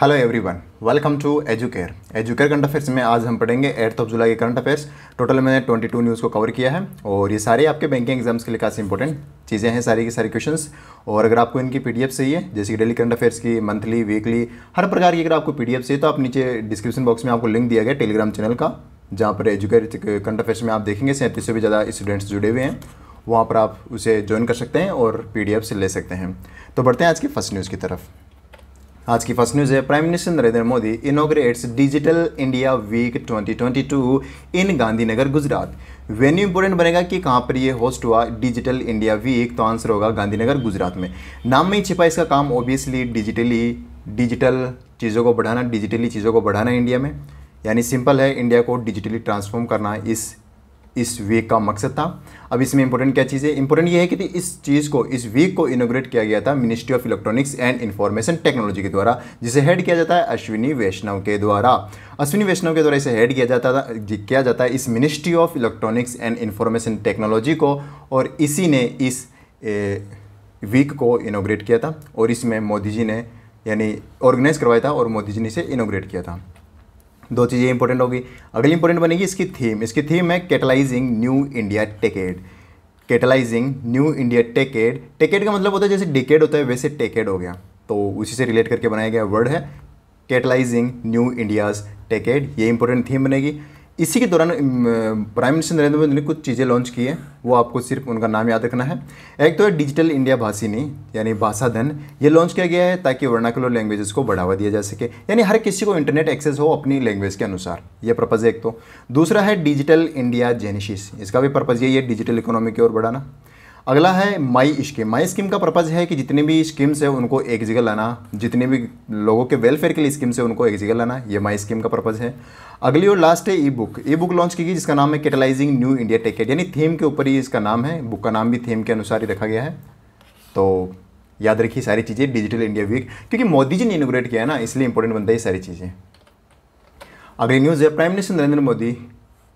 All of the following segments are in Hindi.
hello everyone welcome to Educare Educare current affairs में आज हम पढ़ेंगे एट्थ ऑफ जुलाई के करंट अफेयर्स टोटल मैंने 22 न्यूज़ को कवर किया है और ये सारे आपके बैंकिंग एग्जाम्स के लिए काफ़ी इंपॉर्टेंट चीज़ें हैं सारी की सारी क्वेश्चंस और अगर आपको इनकी पीडीएफ चाहिए जैसे कि डेली करंट अफेयर्स की मंथली वीकली हर प्रकार की अगर आपको पी चाहिए तो आप नीचे डिस्क्रिप्शन बॉक्स में आपको लिंक दिया गया टेलीग्राम चैनल का जहाँ पर एजुकेयर करंट अफेयर्स में आप देखेंगे सैंतीस से भी ज़्यादा स्टूडेंट्स जुड़े हुए हैं वहाँ पर आप उसे ज्वाइन कर सकते हैं और पी से ले सकते हैं तो बढ़ते हैं आज की फर्स्ट न्यूज़ की तरफ आज की फर्स्ट न्यूज है prime minister Narendra Modi inaugurates digital India week 2022 in Gandhinagar Gujarat venue important बनेगा कि कहाँ पर ये होस्ट हुआ डिजिटल इंडिया वीक तो आंसर होगा गांधीनगर गुजरात में नाम में ही छिपा इसका काम ओबियसली डिजिटली डिजिटल चीज़ों को बढ़ाना डिजिटली चीज़ों को बढ़ाना इंडिया में यानी सिंपल है इंडिया को डिजिटली ट्रांसफॉर्म करना इस इस वीक का मकसद था अब इसमें इंपॉर्टेंट क्या चीज़ है इंपॉर्टेंट ये है कि इस चीज़ को इस वीक को इनोग्रेट किया गया था ministry of electronics and information technology के द्वारा जिसे हेड किया जाता है अश्विनी वैष्णव के द्वारा अश्विनी वैष्णव के द्वारा इसे हेड किया जाता था किया जाता है इस ministry of electronics and information technology को और इसी ने इस ए, वीक को इनोग्रेट किया था और इसमें मोदी जी ने यानी ऑर्गेनाइज करवाया था और मोदी जी ने इसे इनोग्रेट किया था दो चीज़ें इंपॉर्टेंट होगी अगली इंपॉर्टेंट बनेगी इसकी थीम इसकी थीम है catalysing new India techade catalysing new India techade techade का मतलब होता है जैसे डिकेड होता है वैसे टेकेड हो गया तो उसी से रिलेट करके बनाया गया वर्ड है कैटलाइजिंग न्यू इंडियाज़ टेकेड ये इंपॉर्टेंट थीम बनेगी इसी के दौरान प्राइम मिनिस्टर नरेंद्र मोदी ने कुछ चीज़ें लॉन्च की हैं वो आपको सिर्फ उनका नाम याद रखना है एक तो है डिजिटल इंडिया भाषिनी यानी भाषा धन ये लॉन्च किया गया है ताकि वर्णाकुलर लैंग्वेजेस को बढ़ावा दिया जा सके यानी हर किसी को इंटरनेट एक्सेस हो अपनी लैंग्वेज के अनुसार ये पर्पज़ एक तो दूसरा है डिजिटल इंडिया जेनिशिस इसका भी पर्पज़ यही है डिजिटल इकोनॉमी की ओर बढ़ाना अगला है माई स्कीम माई स्कीम का पर्पज़ है कि जितनी भी स्कीम्स है उनको एक जगह लाना जितने भी लोगों के वेलफेयर के लिए स्कीम्स है उनको एक जगह लाना ये माई स्कीम का पर्पज़ है अगली और लास्ट है e book e book launch की गई जिसका नाम है कैटलाइजिंग न्यू इंडिया टेकेट यानी थीम के ऊपर ही इसका नाम है बुक का नाम भी थीम के अनुसार ही रखा गया है तो याद रखिए सारी चीज़ें डिजिटल इंडिया वीक क्योंकि मोदी जी ने इनोग्रेट किया है ना इसलिए इंपॉर्टेंट बनता है ये सारी चीज़ें अगली न्यूज़ है prime minister Narendra Modi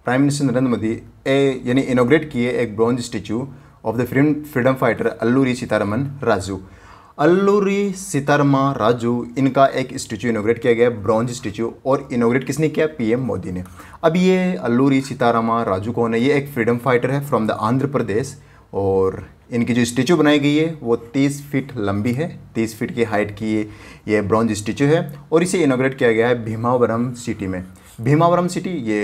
prime minister Narendra Modi ए यानी इनोग्रेट किए एक bronze statue of the freedom fighter Alluri Sitaraman Raju Alluri Sitarama Raju इनका एक स्टैचू इनोग्रेट किया गया ब्रॉन्ज स्टैचू और इनोग्रेट किसने किया पीएम मोदी ने अब ये अल्लूरी सीतारामा राजू कौन है ये एक फ्रीडम फाइटर है फ्रॉम द आंध्र प्रदेश और इनकी जो स्टैचू बनाई गई है वो 30 फीट लंबी है 30 फीट की हाइट की ये ब्रॉन्ज स्टैचू है और इसे इनोग्रेट किया गया है भीमावरम सिटी में भीमावरम सिटी ये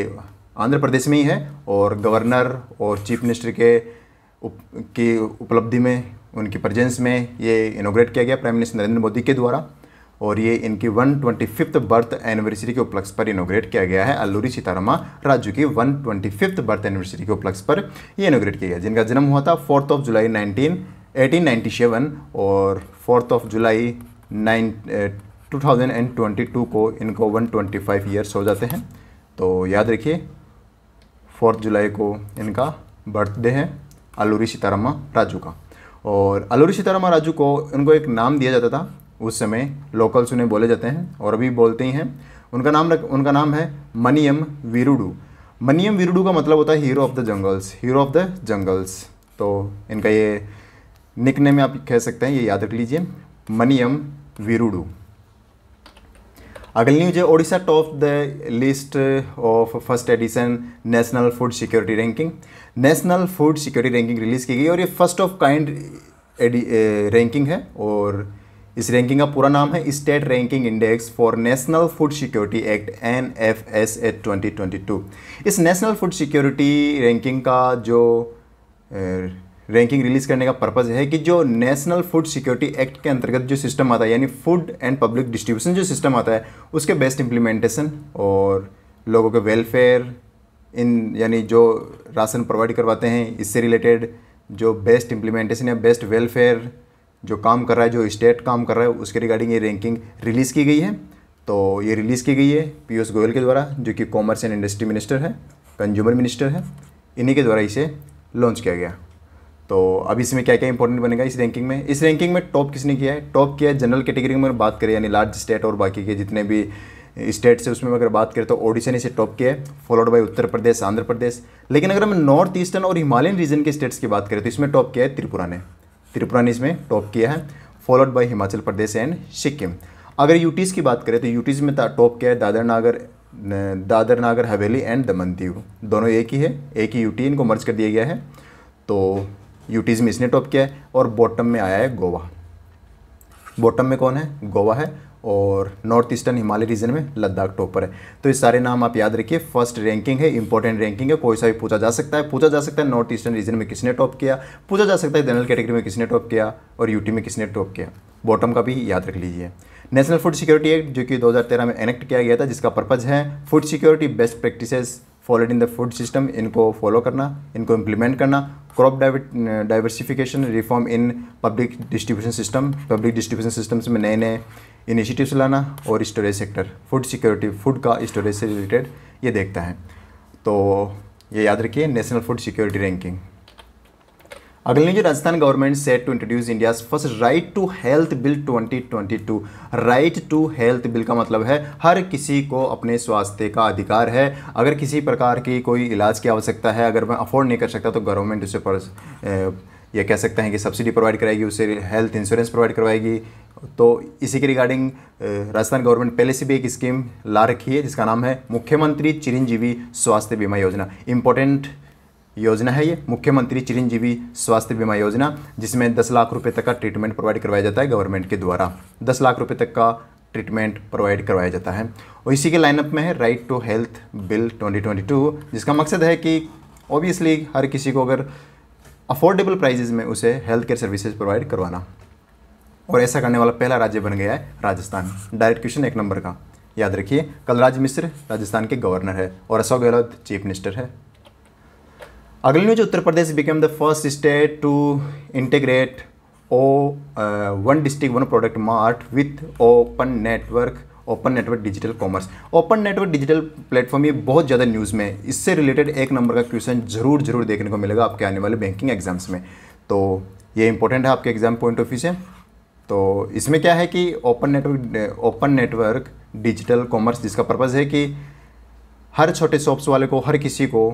आंध्र प्रदेश में ही है और गवर्नर और चीफ मिनिस्टर के उप, की उपलब्धि में उनकी प्रजेंस में ये इनोग्रेट किया गया प्राइम मिनिस्टर नरेंद्र मोदी के द्वारा और ये इनकी one twenty fifth birth anniversary के उपलक्ष्य पर इनोग्रेट किया गया है अल्लूरी सीतारामा राजू की one twenty fifth birth anniversary के उपलक्ष्य पर ये इनोग्रेट किया गया जिनका जन्म हुआ था fourth of July nineteen eighteen ninety seven और fourth of July nine two thousand and twenty two को इनको वन ट्वेंटी फाइव ईयर्स हो जाते हैं तो याद रखिए फोर्थ जुलाई को इनका बर्थडे है अल्लूरी सीतारामा राजू का और अलूरी सीताराम राजू को उनको एक नाम दिया जाता था उस समय लोकल्स उन्हें बोले जाते हैं और अभी बोलते ही हैं उनका नाम रख उनका नाम है मनियम वीरुडू मनियम वीरुडू का मतलब होता है hero of the jungles hero of the jungles तो इनका ये निकने में आप कह सकते हैं ये याद रख लीजिए मनियम वीरुडू अगली न्यूज है Odisha top the list of first edition national food security ranking national food security ranking release की गई और ये फर्स्ट ऑफ काइंड रैंकिंग है और इस रैंकिंग का पूरा नाम है state ranking index for national food security act N F S at twenty twenty two इस नेशनल फूड सिक्योरिटी रैंकिंग का जो रैंकिंग रिलीज़ करने का पर्पज़ है कि जो नेशनल फूड सिक्योरिटी एक्ट के अंतर्गत जो सिस्टम आता है यानी फूड एंड पब्लिक डिस्ट्रीब्यूशन जो सिस्टम आता है उसके बेस्ट इंप्लीमेंटेशन और लोगों के वेलफेयर इन यानी जो राशन प्रोवाइड करवाते हैं इससे रिलेटेड जो बेस्ट इम्प्लीमेंटेशन या बेस्ट वेलफेयर जो काम कर रहा है जो स्टेट काम कर रहा है उसके रिगार्डिंग ये रैंकिंग रिलीज़ की गई है तो ये रिलीज़ की गई है पीयूष गोयल के द्वारा जो कि कॉमर्स एंड इंडस्ट्री मिनिस्टर है कंज्यूमर मिनिस्टर है इन्हीं के द्वारा इसे लॉन्च किया गया तो अब इसमें क्या क्या इंपॉर्टेंट बनेगा इस रैंकिंग में इस रैंकिंग में टॉप किसने किया है टॉप किया है जनरल कैटेगरी में बात करें यानी लार्ज स्टेट और बाकी के जितने भी स्टेट से उसमें अगर बात करें तो ओडिशा ने इसे टॉप किया है फॉलोड बाई उत्तर प्रदेश आंध्र प्रदेश लेकिन अगर हम नॉर्थ ईस्टर्न और हिमालयन रीजन के स्टेट्स की बात करें तो इसमें टॉप किया है त्रिपुरा ने त्रिपुरा ने इसमें टॉप किया है followed by Himachal Pradesh and Sikkim अगर यूटीज़ की बात करें तो यूटीज़ में टॉप किया है दादर नागर दादर नागर हवेली एंड दमन दीव दोनों एक ही है एक ही यूटी इनको मर्ज कर दिया गया है तो यूटीज़ में इसने टॉप किया है और बॉटम में आया है गोवा बॉटम में कौन है गोवा है और नॉर्थ ईस्टर्न हिमालय रीजन में लद्दाख टॉप पर है तो ये सारे नाम आप याद रखिए फर्स्ट रैंकिंग है इंपॉर्टेंट रैंकिंग है कोई सा भी पूछा जा सकता है पूछा जा सकता है नॉर्थ ईस्टर्न रीजन में किसने टॉप किया पूछा जा सकता है जनरल कैटेगरी में किसने टॉप किया और यूटी में किसने टॉप किया बॉटम का भी याद रख लीजिए नेशनल फूड सिक्योरिटी एक्ट जो कि दो में एनेक्ट किया गया था जिसका पर्पज़ है food security best practices followed in the food system इनको फॉलो करना इनको इम्प्लीमेंट करना crop diversification reform in public distribution system public distribution systems में नए नए इनिशिएटिव्स लाना और storage sector food security food का स्टोरेज से रिलेटेड ये देखता है तो ये याद रखिए नेशनल फूड सिक्योरिटी रैंकिंग अगले news Rajasthan government set to introduce India first right to health bill 2022 right to health bill का मतलब है हर किसी को अपने स्वास्थ्य का अधिकार है अगर किसी प्रकार की कोई इलाज की आवश्यकता है अगर मैं अफोर्ड नहीं कर सकता तो गवर्नमेंट उसे पर, ए, या कह सकते हैं कि सब्सिडी प्रोवाइड कराएगी उसे हेल्थ इंश्योरेंस प्रोवाइड करवाएगी तो इसी के रिगार्डिंग राजस्थान गवर्नमेंट पहले से भी एक स्कीम ला रखी है जिसका नाम है मुख्यमंत्री चिरंजीवी स्वास्थ्य बीमा योजना इम्पोर्टेंट योजना है ये मुख्यमंत्री चिरंजीवी स्वास्थ्य बीमा योजना जिसमें दस लाख रुपये तक का ट्रीटमेंट प्रोवाइड करवाया जाता है गवर्नमेंट के द्वारा दस लाख रुपये तक का ट्रीटमेंट प्रोवाइड करवाया जाता है और इसी के लाइनअप में है राइट टू हेल्थ बिल 2022 जिसका मकसद है कि ऑब्वियसली हर किसी को अगर अफोर्डेबल प्राइजेज में उसे हेल्थ केयर सर्विसेज प्रोवाइड करवाना और ऐसा करने वाला पहला राज्य बन गया है राजस्थान डायरेक्ट क्वेश्चन एक नंबर का याद रखिए कलराज मिश्र राजस्थान के गवर्नर है और अशोक गहलोत चीफ मिनिस्टर है अगले news Uttar Pradesh become the first state to integrate O one district one product mart with open network open network digital commerce open network digital platform ये बहुत ज़्यादा न्यूज़ में इससे रिलेटेड एक नंबर का क्वेश्चन जरूर जरूर देखने को मिलेगा आपके आने वाले बैंकिंग एग्जाम्स में तो ये इंपॉर्टेंट है आपके एग्जाम पॉइंट ऑफ व्यू से तो इसमें क्या है कि open network open network digital commerce जिसका पर्पज़ है कि हर छोटे शॉप्स वाले को हर किसी को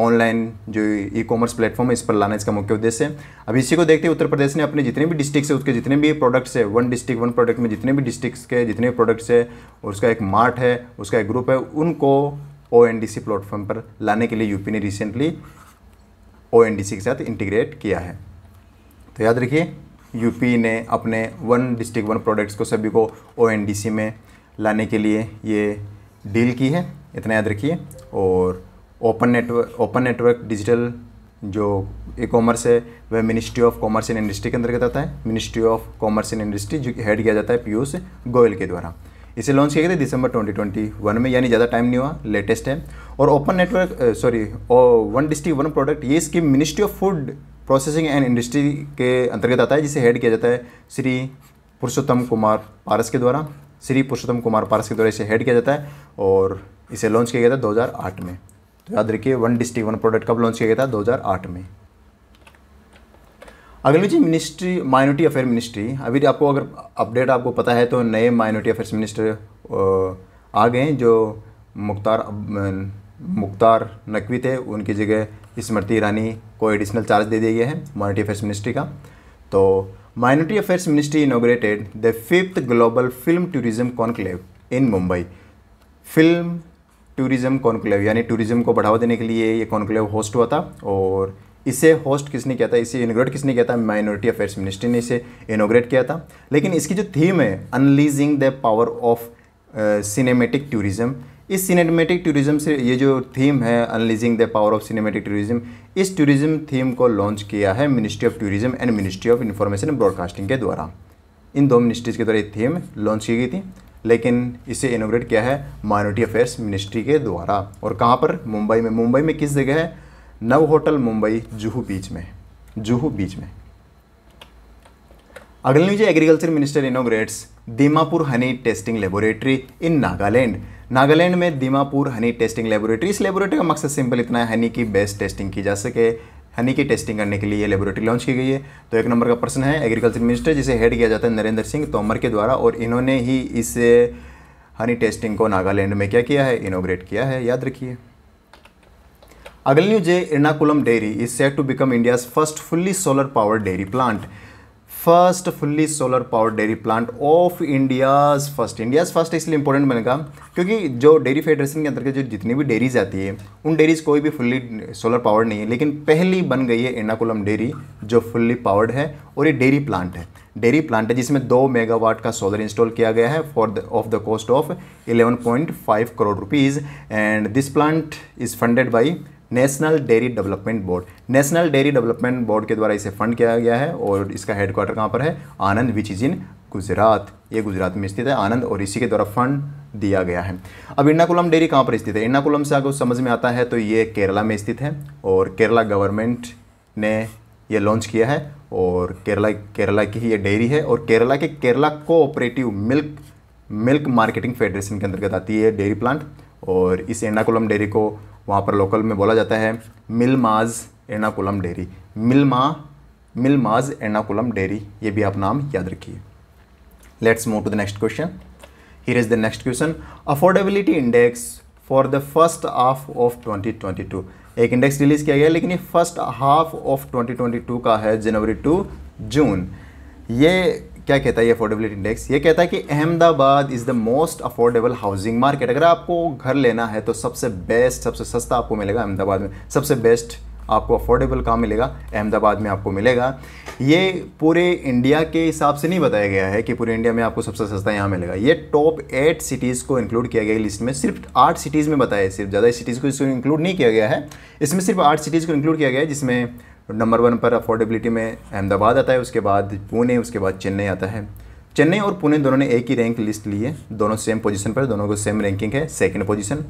ऑनलाइन जो ई कॉमर्स प्लेटफॉर्म है इस पर लाना इसका मुख्य उद्देश्य है अब इसी को देखते हैं उत्तर प्रदेश ने अपने जितने भी डिस्ट्रिक्ट है उसके जितने भी प्रोडक्ट्स है वन डिस्ट्रिक्ट वन प्रोडक्ट में जितने भी डिस्ट्रिक्ट के जितने भी प्रोडक्ट्स है उसका एक मार्ट है उसका एक ग्रुप है उनको O N D C platform पर लाने के लिए यूपी ने recently O N D C के साथ इंटीग्रेट किया है तो याद रखिए यूपी ने अपने वन डिस्ट्रिक्ट वन प्रोडक्ट्स को सभी को ओ एन डी सी में लाने के लिए ये डील की है इतना याद रखिए और open network open network digital जो ई कॉमर्स है वह ministry of commerce and industry के अंतर्गत आता है ministry of commerce and industry जो हेड किया जाता है पीयूष गोयल के द्वारा इसे लॉन्च किया गया था दिसंबर 2021 में यानी ज़्यादा टाइम नहीं हुआ लेटेस्ट है और open network sorry one district one product ये scheme ministry of food processing and industry के अंतर्गत आता है जिसे हेड किया जाता है श्री पुरुषोत्तम कुमार पारस के द्वारा श्री पुरुषोत्तम कुमार पारस के द्वारा इसे हेड किया जाता है और इसे लॉन्च किया गया था 2008 में याद रखिए वन डिस्ट्रिक्ट वन प्रोडक्ट कब लॉन्च किया गया था आठ में अगली चीज़ मिनिस्ट्री माइनॉरिटी अफेयर मिनिस्ट्री अभी आपको अगर अपडेट आपको पता है तो नए माइनॉरिटी अफेयर्स मिनिस्टर आ गए जो मुख्तार मुख्तार नकवी थे उनकी जगह स्मृति ईरानी को एडिशनल चार्ज दे दिया गया है माइनॉरिटी अफेयर्स मिनिस्ट्री का तो minority affairs ministry inaugurated the fifth global film tourism conclave in Mumbai film tourism conclave यानी टूरिज़्म को बढ़ावा देने के लिए ये कॉन्क्लेव होस्ट हुआ था और इसे होस्ट किसने किया था इसे इनोग्रेट किसने किया था माइनॉरिटी अफेयर्स मिनिस्ट्री ने इसे इनोग्रेट किया था लेकिन इसकी जो थीम है unleashing the power of cinematic tourism इस सिनेमेटिक टूरिज़्म से ये जो थीम है unleashing the power of cinematic tourism इस टूरिज़्म थीम को लॉन्च किया है ministry of tourism and ministry of information broadcasting के द्वारा इन दो मिनिस्ट्रीज़ के द्वारा ये थीम लॉन्च की गई थी लेकिन इसे इनोग्रेट किया है माइनॉरिटी अफेयर्स मिनिस्ट्री के द्वारा और कहाँ पर मुंबई में मुंबई में किस जगह है नव होटल मुंबई जुहू बीच में जुहू बीच में अगले नीचे agriculture minister inaugurates Dimapur honey testing laboratory in Nagaland Nagaland में दीमापुर हनी टेस्टिंग लेबोरेटरी इस लेबोरेटरी का मकसद सिंपल इतना है हनी की बेस्ट टेस्टिंग की जा सके हनी की टेस्टिंग करने के लिए लेबोरेटरी लॉन्च की गई है तो एक नंबर का पर्सन है एग्रीकल्चर मिनिस्टर जिसे हेड किया जाता है नरेंद्र सिंह तोमर के द्वारा और इन्होंने ही इस हनी टेस्टिंग को नागालैंड में क्या किया है इनोग्रेट किया है याद रखिए अगली न्यूज है Ernakulam dairy is set to become India's first fully solar power dairy plant first fully solar power dairy plant of India's first India's first इसलिए इंपॉर्टेंट बनेगा क्योंकि जो डेयरी फेडरेशन के अंतर्गत जो जितनी भी डेयरीज आती है उन डेयरीज कोई भी फुल्ली सोलर पावर नहीं है लेकिन पहली बन गई है एर्नाकुलम डेयरी जो फुल्ली पावर्ड है और ये डेयरी प्लांट है डेयरी प्लांट है जिसमें दो मेगावाट का सोलर इंस्टॉल किया गया है for the of the cost of 11.5 crore rupees and this plant is funded by national dairy development board national dairy development board के द्वारा इसे फंड किया गया है और इसका हेडक्वार्टर कहाँ पर है आनंद विच इज़ इन गुजरात ये गुजरात में स्थित है आनंद और इसी के द्वारा फंड दिया गया है अब इन्नाकुलम डेयरी कहाँ पर स्थित है इन्नाकुलम से अगर समझ में आता है तो ये केरला में स्थित है और केरला गवर्नमेंट ने ये लॉन्च किया है और केरला केरला की ही ये डेयरी है और केरला के Kerala cooperative milk milk marketing federation के अंतर्गत आती है डेयरी प्लांट और इस एर्नाकुलम डेयरी को वहाँ पर लोकल में बोला जाता है मिलमाज एर्नाकुलम डेयरी मिलमा मिलमाज एर्नाकुलम डेयरी ये भी आप नाम याद रखिए let's move to the next question here is the next question affordability index for the first half of 2022 एक इंडेक्स रिलीज किया गया लेकिन ये फर्स्ट हाफ ऑफ 2022 का है जनवरी टू जून ये क्या कहता है ये अफोर्डेबिलिटी इंडेक्स ये कहता है कि Ahmedabad is the most affordable housing market अगर आपको घर लेना है तो सबसे बेस्ट सबसे सस्ता आपको मिलेगा अहमदाबाद में सबसे बेस्ट आपको अफोर्डेबल कहाँ मिलेगा अहमदाबाद में आपको मिलेगा ये पूरे इंडिया के हिसाब से नहीं बताया गया है कि पूरे इंडिया में आपको सबसे सस्ता यहाँ मिलेगा ये टॉप एट सिटीज़ को इंक्लूड किया गया लिस्ट में सिर्फ आठ सिटीज़ में बताया सिर्फ ज़्यादा सिटीज़ को इसको इंक्लूड नहीं किया गया है इसमें सिर्फ आठ सिटीज़ को इंक्लूड किया गया है जिसमें नंबर वन पर अफोर्डेबिलिटी में अहमदाबाद आता है उसके बाद पुणे उसके बाद चेन्नई आता है चेन्नई और पुणे दोनों ने एक ही रैंक लिस्ट ली है दोनों सेम पोजीशन पर दोनों को सेम रैंकिंग है सेकंड पोजीशन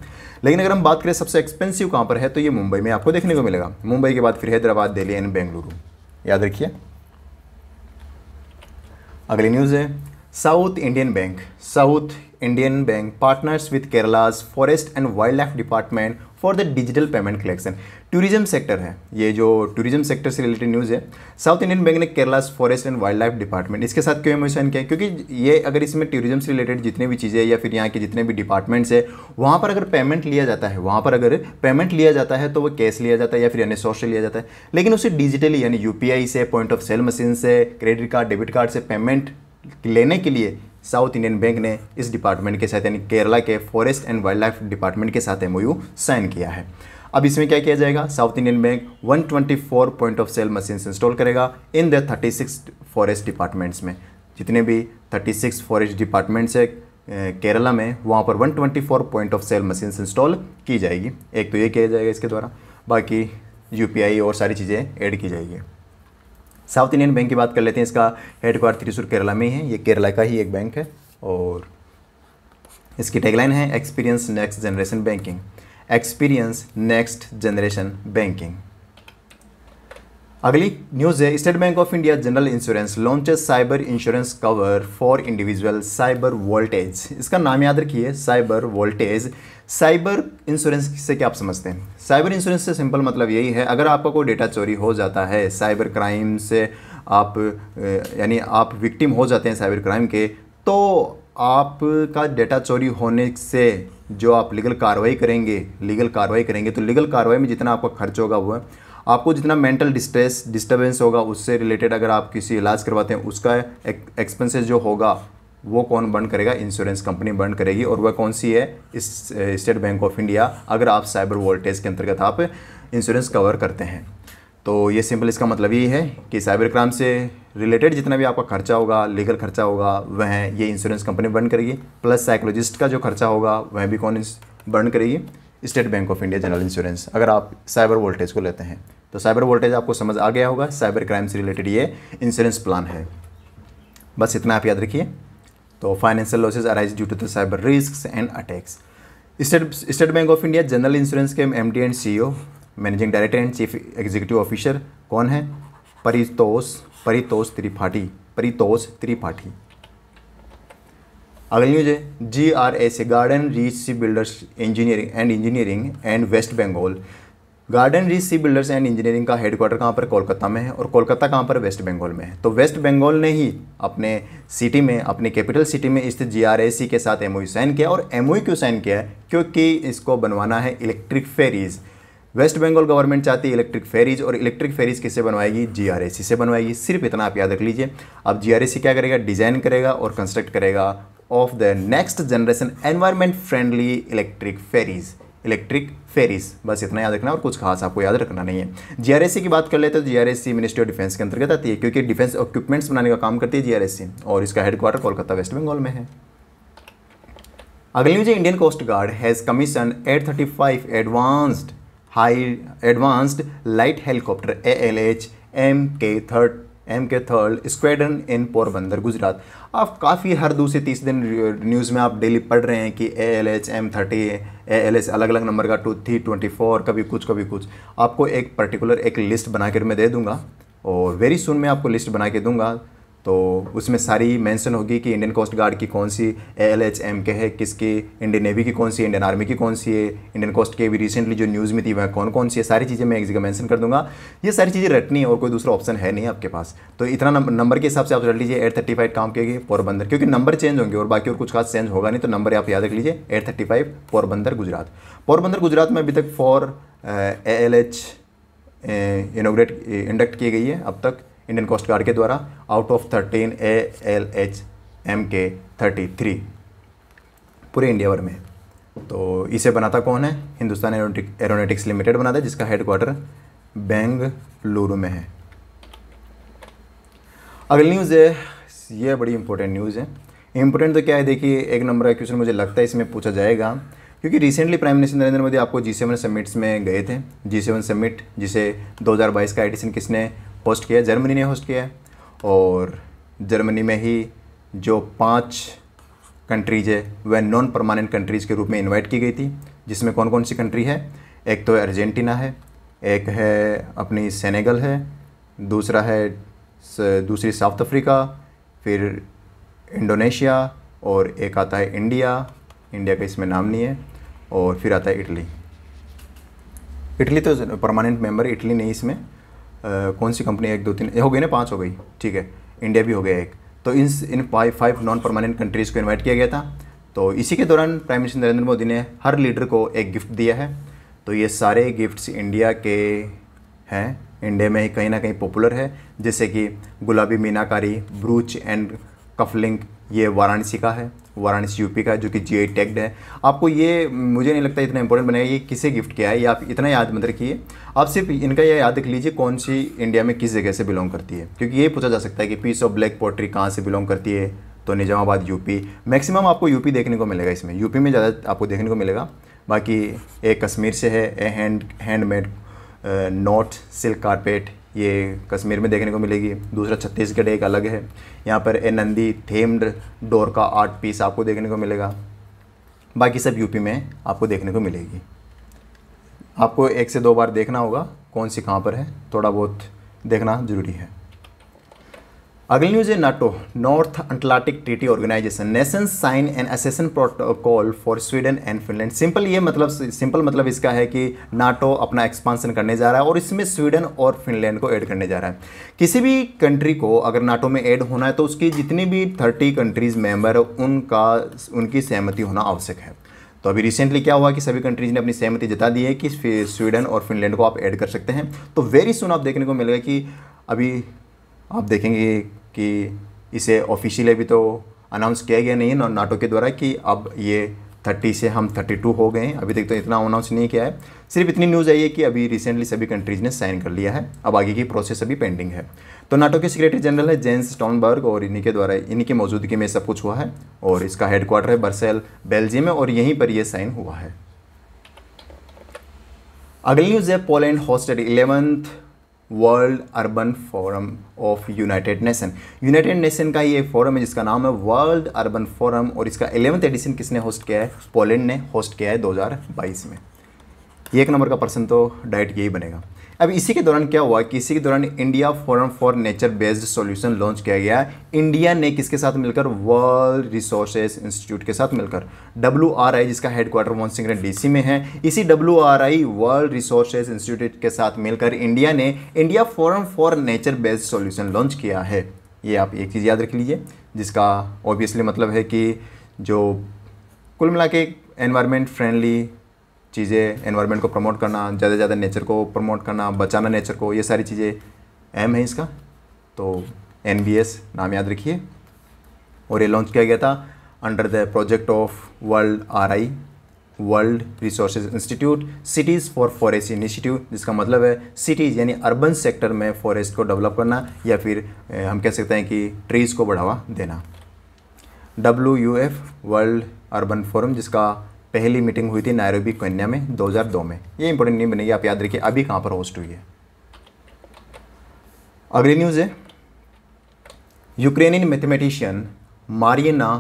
लेकिन अगर हम बात करें सबसे एक्सपेंसिव कहाँ पर है तो ये मुंबई में आपको देखने को मिलेगा मुंबई के बाद फिर हैदराबाद दिल्ली एंड बेंगलुरु याद रखिए अगली न्यूज़ है south Indian bank south Indian bank partners with Kerala's forest and wildlife department for the digital payment collection tourism sector है ये जो टूरिज्म सेक्टर से रिलेटेड न्यूज़ है साउथ इंडियन बैंक ने Kerala's forest and wildlife department इसके साथ क्यों मेंशन किया क्योंकि ये अगर इसमें टूरिज्म से रिलेटेड जितने भी चीज़ें या फिर यहाँ के जितने भी डिपार्टमेंट्स है वहाँ पर अगर पेमेंट लिया जाता है वहाँ पर अगर पेमेंट लिया जाता है तो वो कैश लिया जाता है या फिर यानी सोशल लिया जाता है लेकिन उसे डिजिटली यानी यू से पॉइंट ऑफ सेल मशीन से क्रेडिट कार्ड डेबिट कार्ड से पेमेंट लेने के लिए साउथ इंडियन बैंक ने इस डिपार्टमेंट के साथ यानी केरला के forest and wildlife department के साथ एमओयू साइन किया है अब इसमें क्या किया जाएगा south Indian bank 124 point of sale machine install करेगा इन द 36 फॉरेस्ट डिपार्टमेंट्स में जितने भी 36 फॉरेस्ट डिपार्टमेंट्स है केरला में वहाँ पर 124 point of sale machine install की जाएगी एक तो ये किया जाएगा इसके द्वारा बाकी यूपीआई और सारी चीज़ें ऐड की जाएगी साउथ इंडियन बैंक की बात कर लेते हैं इसका हेडक्वार्टर त्रिशूर केरला में है ये केरला का ही एक बैंक है और इसकी टैगलाइन है experience next generation banking experience next generation banking अगली न्यूज़ है state bank of India general insurance launches cyber insurance cover for individual cyber VaultEdge इसका नाम याद रखिए साइबर वोल्टेज साइबर इंश्योरेंस से क्या आप समझते हैं साइबर इंश्योरेंस से सिंपल मतलब यही है अगर आपका कोई डेटा चोरी हो जाता है साइबर क्राइम से आप यानी आप विक्टिम हो जाते हैं साइबर क्राइम के तो आपका डेटा चोरी होने से जो आप लीगल कार्रवाई करेंगे लीगल कार्रवाई करेंगे तो लीगल कार्रवाई में जितना आपका खर्च होगा वह आपको जितना मेंटल डिस्ट्रेस डिस्टर्बेंस होगा उससे रिलेटेड अगर आप किसी इलाज करवाते हैं उसका एक्सपेंसेस जो होगा वो कौन बंद करेगा इंश्योरेंस कंपनी बंद करेगी और वह कौन सी है इस स्टेट बैंक ऑफ इंडिया अगर आप साइबर वोल्टेज के अंतर्गत आप इंश्योरेंस कवर करते हैं तो ये सिंपल इसका मतलब ये है कि साइबर क्राइम से रिलेटेड जितना भी आपका खर्चा होगा लीगल खर्चा होगा वह ये इंश्योरेंस कंपनी बंद करेगी प्लस साइकोलॉजिस्ट का जो खर्चा होगा वह भी कौन बर्न करेगी state bank of India general insurance अगर आप साइबर वोल्टेज को लेते हैं तो साइबर वोल्टेज आपको समझ आ गया होगा साइबर क्राइम से रिलेटेड ये इंश्योरेंस प्लान है बस इतना आप याद रखिए तो financial losses arise due to the cyber risk and attacks state state bank of India general insurance के M D and C managing director and chief executive officer कौन है परितोष परितोष त्रिपाठी परितोष त्रिपाठी अगली न्यूज है G R S A garden reach sea builders engineering and engineering and west Bengal garden reach sea builders and engineering का हेडक्वार्टर कहाँ पर कोलकाता में है और कोलकाता कहाँ पर वेस्ट बंगाल में है तो वेस्ट बंगाल ने ही अपने सिटी में अपने कैपिटल सिटी में स्थित जी के साथ एम साइन किया और एम क्यों साइन किया है क्योंकि इसको बनवाना है electric ferries west Bengal government चाहती है इलेक्ट्रिक फेरीज और इलेक्ट्रिक फेरीज किससे बनवाएगी जीआरएसी से बनवाएगी सिर्फ इतना आप याद रख लीजिए अब जीआरएसी क्या करेगा डिज़ाइन करेगा और कंस्ट्रक्ट करेगा of the next generation environment friendly electric ferries electric ferries बस इतना याद रखना और कुछ खास आपको याद रखना नहीं है जीआरएससी की बात कर लेते हैं तो जीआरएससी मिनिस्ट्री ऑफ डिफेंस के अंतर्गत आती है क्योंकि डिफेंस इक्विपमेंट्स बनाने का काम करती है जीआरएससी और इसका हेडक्वार्टर कोलकाता वेस्ट बंगाल में है अगली news Indian coast guard has commission eight thirty five advanced high advanced light helicopter A L H M K third M K third squadron in Porbandar Gujarat आप काफ़ी हर दूसरे तीस दिन न्यूज़ में आप डेली पढ़ रहे हैं कि A L H M thirty A L H अलग अलग नंबर का टू थ्री ट्वेंटी फोर कभी कुछ कभी कुछ आपको एक पर्टिकुलर एक लिस्ट बना कर मैं दे दूँगा और वेरी सुन मैं आपको लिस्ट बना के दूँगा तो उसमें सारी मेंशन होगी कि इंडियन कोस्ट गार्ड की कौन सी एल एच एम के है किसकी इंडियन नेवी की कौन सी इंडियन आर्मी की कौन सी है इंडियन कोस्ट के भी रिसेंटली जो न्यूज़ में थी वह कौन कौन सी है सारी चीज़ें मैं एक जगह मेंशन कर दूंगा ये सारी चीज़ें रटनी है और कोई दूसरा ऑप्शन है नहीं आपके पास तो इतना नंबर के हिसाब से आप रट लीजिए एट थर्टी फाइव काम के पोरबंदर क्योंकि नंबर चेंज होंगे और बाकी और कुछ खास चेंज होगा नहीं तो नंबर आप याद रख लीजिए eight thirty five Porbandar Gujarat Porbandar Gujarat में अभी तक four L H inaugurate induct की गई है अब तक इंडियन कोस्ट गार्ड के द्वारा out of thirteen A L H M K thirty three पूरे इंडिया भर में तो इसे बनाता कौन है हिंदुस्तान एरोनेटिक्स लिमिटेड बनाता है जिसका हेडक्वार्टर बेंगलुरु में है अगली न्यूज़ है ये बड़ी इंपॉर्टेंट न्यूज़ है इंपॉर्टेंट तो क्या है देखिए एक नंबर का क्वेश्चन मुझे लगता है इसमें पूछा जाएगा क्योंकि recently prime minister Narendra Modi आपको जी सेवन समिट्स में गए थे जी सेवन समिट जिसे 2022 का एडिशन किसने होस्ट किया है जर्मनी ने होस्ट किया है और जर्मनी में ही जो पांच कंट्रीज है वह नॉन परमानेंट कंट्रीज़ के रूप में इनवाइट की गई थी जिसमें कौन कौन सी कंट्री है एक तो अर्जेंटीना है एक है अपनी सेनेगल है दूसरा है दूसरी साउथ अफ्रीका फिर इंडोनेशिया और एक आता है इंडिया इंडिया का इसमें नाम नहीं है और फिर आता है इटली इटली तो परमानेंट मेंबर इटली नहीं इसमें कौन सी कंपनी एक दो तीन हो गई ना पाँच हो गई ठीक है इंडिया भी हो गया एक तो इन इन फाइव नॉन परमानेंट कंट्रीज़ को इन्वाइट किया गया था तो इसी के दौरान प्राइम मिनिस्टर नरेंद्र मोदी ने हर लीडर को एक गिफ्ट दिया है तो ये सारे गिफ्ट्स इंडिया के हैं इंडिया में ही कहीं ना कहीं पॉपुलर है जैसे कि गुलाबी मीनाकारी ब्रूच एंड कफलिंग ये वाराणसी का है वाराणसी यूपी का जो कि जी आई टेक्ड है आपको ये मुझे नहीं लगता इतना इंपॉर्टेंट बनाया ये किसे गिफ्ट किया है या आप इतना याद मत रखिए आप सिर्फ इनका यह याद रख लीजिए कौन सी इंडिया में किस जगह से बिलोंग करती है क्योंकि ये पूछा जा सकता है कि पीस ऑफ ब्लैक पोट्री कहाँ से बिलोंग करती है तो निजामाबाद यूपी मैक्सिमम आपको यूपी देखने को मिलेगा इसमें यूपी में ज़्यादा आपको देखने को मिलेगा बाकी एक कश्मीर से है a hand handmade knot silk carpet ये कश्मीर में देखने को मिलेगी दूसरा छत्तीसगढ़ एक अलग है यहाँ पर ए नंदी थेम्ड डोर का आर्ट पीस आपको देखने को मिलेगा बाकी सब यूपी में आपको देखने को मिलेगी आपको एक से दो बार देखना होगा कौन सी कहाँ पर है थोड़ा बहुत देखना ज़रूरी है अगली न्यूज है NATO north Atlantic treaty organization nation sign and accession protocol for Sweden and Finland simple ये मतलब सिंपल मतलब इसका है कि नाटो अपना एक्सपांसन करने जा रहा है और इसमें स्वीडन और फिनलैंड को ऐड करने जा रहा है किसी भी कंट्री को अगर नाटो में ऐड होना है तो उसकी जितनी भी थर्टी कंट्रीज़ मेंबर है उनका उनकी सहमति होना आवश्यक है तो अभी रिसेंटली क्या हुआ कि सभी कंट्रीज ने अपनी सहमति जता दी है कि स्वीडन और फिनलैंड को आप ऐड कर सकते हैं तो वेरी सुन आप देखने को मिलेगा कि अभी आप देखेंगे कि इसे ऑफिशियली भी तो अनाउंस किया गया नहीं है नाटो के द्वारा कि अब ये थर्टी से हम थर्टी टू हो गए हैं अभी तक तो इतना अनाउंस नहीं किया है सिर्फ इतनी न्यूज़ आई है कि अभी रिसेंटली सभी कंट्रीज़ ने साइन कर लिया है अब आगे की प्रोसेस अभी पेंडिंग है तो नाटो के सेक्रेटरी जनरल है जेंस स्टॉनबर्ग और इन्हीं के द्वारा इन्हीं की मौजूदगी में सब कुछ हुआ है और इसका हेडक्वार्टर है बर्सेल बेल्जियम में और यहीं पर यह साइन हुआ है अगली न्यूज़ है Poland hosted eleventh world urban forum of united nation united nation का ये फोरम है जिसका नाम है वर्ल्ड अर्बन फोरम और इसका एलेवंथ एडिशन किसने होस्ट किया है पोलैंड ने होस्ट किया है 2022 में ये एक नंबर का पर्सन तो डाइट यही बनेगा अब इसी के दौरान क्या हुआ कि इसी के दौरान India forum for nature based solution launch किया गया इंडिया ने किसके साथ मिलकर वर्ल्ड रिसोर्सेज इंस्टीट्यूट के साथ मिलकर डब्ल्यू आर आई जिसका हेडक्वार्टर डी डीसी में है इसी W R I world resources institute के साथ मिलकर इंडिया ने India forum for nature based solution launch किया है ये आप एक चीज़ याद रख लीजिए जिसका ऑब्वियसली मतलब है कि जो कुल मिला के एनवायरमेंट फ्रेंडली चीज़ें एनवायरनमेंट को प्रमोट करना ज़्यादा से ज़्यादा नेचर को प्रमोट करना बचाना नेचर को ये सारी चीज़ें एम है इसका तो एन नाम याद रखिए और ये लॉन्च किया गया था under the project of world R I world resource institute cities for forest initiative जिसका मतलब है सिटीज़ यानी अर्बन सेक्टर में फॉरेस्ट को डेवलप करना या फिर हम कह सकते हैं कि ट्रीज़ को बढ़ावा देना W U F world urban forum जिसका पहली मीटिंग हुई थी नायरोबी कन्या में 2002 में ये इंपॉर्टेंट नहीं बनेगी आप याद रखिए अभी कहाँ पर होस्ट हुई है अगली न्यूज़ है Ukrainian mathematician Maryna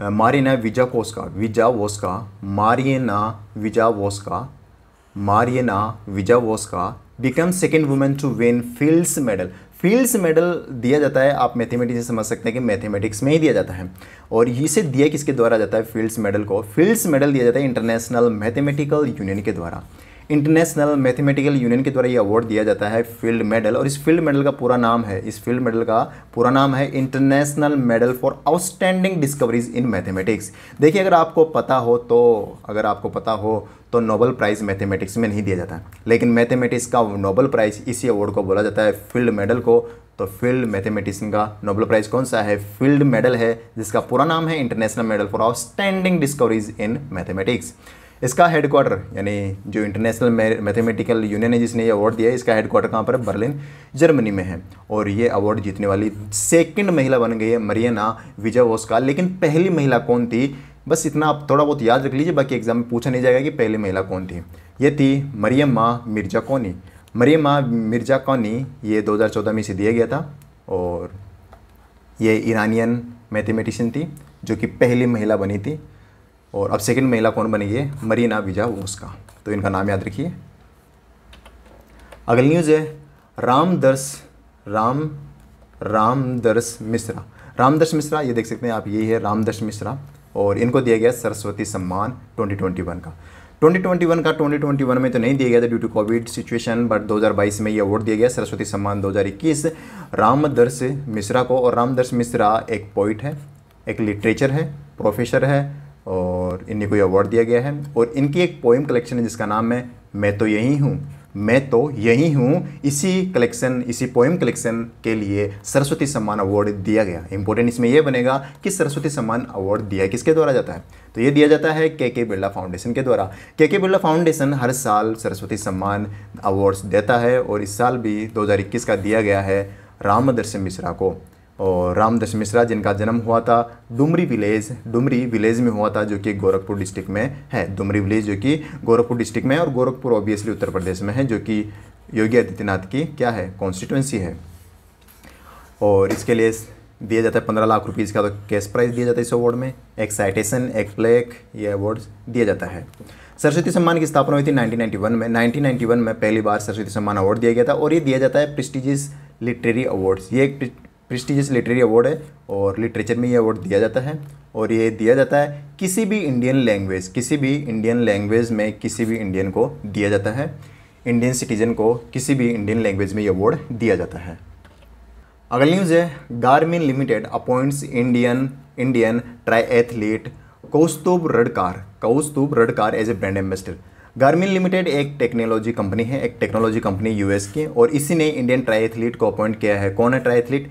Koska Viazovska Viazovska Maryna Viazovska Maryna Viazovska become second women to win fields medal fields medal दिया जाता है आप मैथमेटिक्स से समझ सकते हैं कि मैथमेटिक्स में ही दिया जाता है और इसे दिया किसके द्वारा जाता है फील्ड्स मेडल को फील्ड्स मेडल दिया जाता है इंटरनेशनल मैथमेटिकल यूनियन के द्वारा इंटरनेशनल मैथमेटिकल यूनियन के द्वारा ये अवार्ड दिया जाता है फील्ड मेडल और इस फील्ड मेडल का पूरा नाम है इस फील्ड मेडल का पूरा नाम है international medal for outstanding discoveries in mathematics देखिए अगर आपको पता हो तो अगर आपको पता हो तो नोबल प्राइज़ मैथमेटिक्स में नहीं दिया जाता लेकिन मैथमेटिक्स का नोबल प्राइज़ इसी अवार्ड को बोला जाता है फील्ड मेडल को तो फील्ड मैथमेटिशियन का नोबल प्राइज़ कौन सा है फील्ड मेडल है जिसका पूरा नाम है international medal for outstanding discoveries in mathematics इसका हेडक्वार्टर यानी जो इंटरनेशनल मैथमेटिकल यूनियन है जिसने ये अवार्ड दिया है इसका हेडक्वार्टर कहाँ पर बर्लिन जर्मनी में है और ये अवार्ड जीतने वाली सेकंड महिला बन गई है मरियना विजय वोस्का लेकिन पहली महिला कौन थी बस इतना आप थोड़ा बहुत याद रख लीजिए बाकी एग्जाम में पूछा नहीं जाएगा कि पहली महिला कौन थी ये थी मरियम माँ मिर्जा कौनी माँ मिर्जा कौनी ये 2014 में इसे दिया गया था और ये ईरानियन मैथमेटिशियन थी जो कि पहली महिला बनी थी और अब सेकेंड महिला कौन बनी है मरीना विजा उसका तो इनका नाम याद रखिए अगली न्यूज़ है रामदर्श राम रामदर्श मिश्रा रामदर्श मिश्रा ये देख सकते हैं आप यही है रामदर्श मिश्रा और इनको दिया गया सरस्वती सम्मान 2021 का 2021 का 2021 में तो नहीं दिया गया था due to covid situation but 2022 में ये अवार्ड दिया गया सरस्वती सम्मान 2021 रामदर्श मिश्रा को और रामदर्श मिश्रा एक पोइट है एक लिटरेचर है प्रोफेसर है और इन्हीं को ये अवार्ड दिया गया है और इनकी एक पोइम कलेक्शन है जिसका नाम है मैं तो यही हूँ मैं तो यही हूँ इसी कलेक्शन इसी पोएम कलेक्शन के लिए सरस्वती सम्मान अवार्ड दिया गया इंपॉर्टेंट इसमें यह बनेगा कि सरस्वती सम्मान अवार्ड दिया किसके द्वारा जाता है तो ये दिया जाता है के के बिरला फाउंडेशन के द्वारा के के बिरला फाउंडेशन हर साल सरस्वती सम्मान अवार्ड्स देता है और इस साल भी 2021 का दिया गया है रामदर्शन मिश्रा को और रामदश मिश्रा जिनका जन्म हुआ था डुमरी विलेज डुमरी विलेज में हुआ था जो कि गोरखपुर डिस्ट्रिक्ट में है डुमरी विलेज जो कि गोरखपुर डिस्ट्रिक्ट में है और गोरखपुर ऑब्वियसली उत्तर प्रदेश में है जो कि योगी आदित्यनाथ की क्या है कॉन्स्टिट्यूंसी है और इसके लिए दिया जाता है पंद्रह लाख रुपीज़ का तो कैश प्राइज़ दिया जाता है इस अवार्ड में एक साइटेशन एक प्लेक ये अवार्ड दिया जाता है सरस्वती सम्मान की स्थापना हुई थी 1991 में 1991 में पहली बार सरस्वती सम्मान अवार्ड दिया गया था और ये दिया जाता है प्रेस्टिजियस लिटरेरी अवार्ड्स ये एक प्रेस्टिजियस लिटरेरी अवार्ड है और लिटरेचर में ये अवार्ड दिया जाता है और ये दिया जाता है किसी भी इंडियन लैंग्वेज किसी भी इंडियन लैंग्वेज में किसी भी इंडियन को दिया जाता है इंडियन सिटीजन को किसी भी इंडियन लैंग्वेज में ये अवार्ड दिया जाता है अगली न्यूज़ है Garmin limited appoints Indian Indian triathlete Kaustubh Radkar Kaustubh Radkar as a brand ambassador Garmin limited एक टेक्नोलॉजी कंपनी है एक टेक्नोलॉजी कंपनी यूएस की और इसी ने इंडियन ट्राई एथलीट को अपॉइंट किया है कौन है ट्राई एथलीट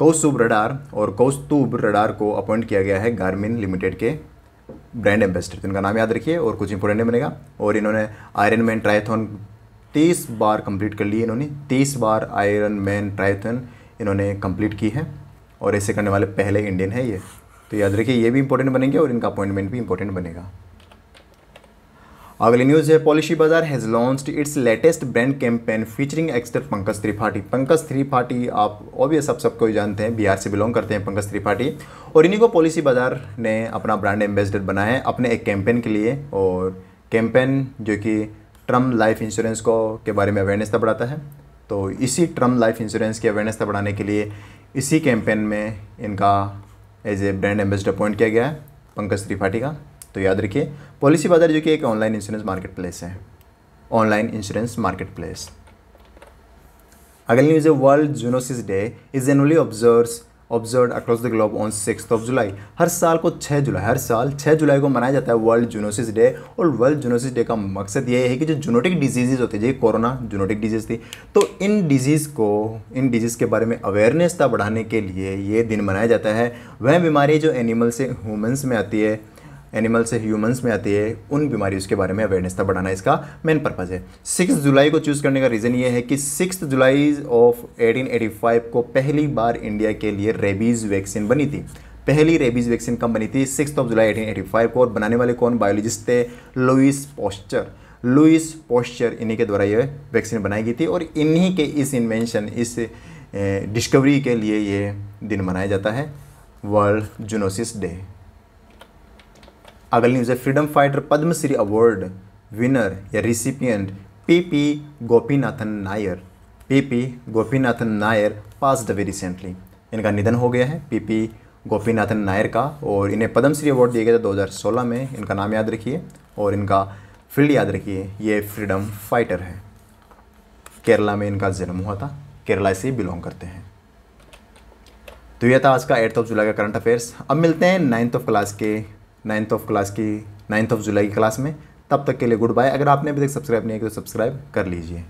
कौस्तुभ रडार और कौस्तुभ रडार को अपॉइंट किया गया है गार्मिन लिमिटेड के ब्रांड एम्बेसडर इनका नाम याद रखिए और कुछ इंपोर्टेंट बनेगा और इन्होंने आयरन मैन ट्राइथन तीस बार कंप्लीट कर ली इन्होंने तीस बार आयरन मैन ट्राइथन इन्होंने कंप्लीट की है और ऐसे करने वाले पहले इंडियन है ये तो याद रखिए ये भी इंपॉर्टेंट बनेंगे और इनका अपॉइंटमेंट भी इंपॉर्टेंट बनेगा अगली न्यूज़ है Policybazaar has launch its latest brand campaign featuring actor Pankaj Tripathi Pankaj Tripathi आप ऑब्वियस आप सबको जानते हैं बिहार से बिलोंग करते हैं पंकज त्रिपाठी और इन्हीं को पॉलिसी बाजार ने अपना ब्रांड एम्बेसडर बनाया है अपने एक कैंपेन के लिए और कैंपेन जो कि ट्रम लाइफ इंश्योरेंस को के बारे में अवेयरनेस बढ़ाता है तो इसी ट्रम लाइफ इंश्योरेंस की अवेयरनेस बढ़ाने के लिए इसी कैंपेन में इनका as a brand ambassador appoint किया गया है पंकज त्रिपाठी का तो याद रखिए पॉलिसी बाजार जो कि एक ऑनलाइन इंश्योरेंस मार्केट प्लेस है ऑनलाइन इंश्योरेंस मार्केट प्लेस अगली न्यूज़ है world zoonosis day is generally observe observe across the globe on six of July हर साल को छः जुलाई हर साल छः जुलाई को मनाया जाता है वर्ल्ड जूनोसिस डे और वर्ल्ड जूनोसिस डे का मकसद ये है कि जो जूनोटिक डिजीज़ होती है जैसे कोरोना जूनोटिक डिजीज़ थी तो इन डिजीज़ को इन डिजीज़ के बारे में अवेयरनेस था बढ़ाने के लिए ये दिन मनाया जाता है वह बीमारी जो एनिमल से ह्यूमन्स में आती है एनिमल से ह्यूमंस में आती है उन बीमारियों के बारे में अवेयरनेस बढ़ाना इसका मेन पर्पज़ है सिक्स जुलाई को चूज़ करने का रीज़न ये है कि सिक्स जुलाई ऑफ 1885 को पहली बार इंडिया के लिए रेबीज़ वैक्सीन बनी थी पहली रेबीज वैक्सीन कब बनी थी सिक्स ऑफ जुलाई एटीन को और बनाने वाले कौन बायोलॉजिस्ट थे लुइस पॉस्चर लुइस पॉस्चर इन्हीं के द्वारा ये वैक्सीन बनाई गई थी और इन्हीं के इस इन्वेंशन इस डिस्कवरी के लिए ये दिन मनाया जाता है वर्ल्ड जूनोसिस डे अगली न्यूज़ है freedom fighter Padmashri award winner या recipient P P Gopinathan Nair P P Gopinathan Nair pass away recently इनका निधन हो गया है पी पी गोपीनाथन नायर का और इन्हें पद्मश्री अवार्ड दिया गया था सोलह में इनका नाम याद रखिए और इनका फील्ड याद रखिए ये फ्रीडम फाइटर है केरला में इनका जन्म हुआ था केरला से बिलोंग करते हैं तो यह था आज का एट्थ ऑफ जुलाई का करंट अफेयर्स अब मिलते हैं नाइन्थ ऑफ क्लास के नाइन्थ ऑफ क्लास की नाइन्थ ऑफ जुलाई की क्लास में तब तक के लिए गुड बाय अगर आपने अभी तक सब्सक्राइब नहीं किया तो सब्सक्राइब कर लीजिए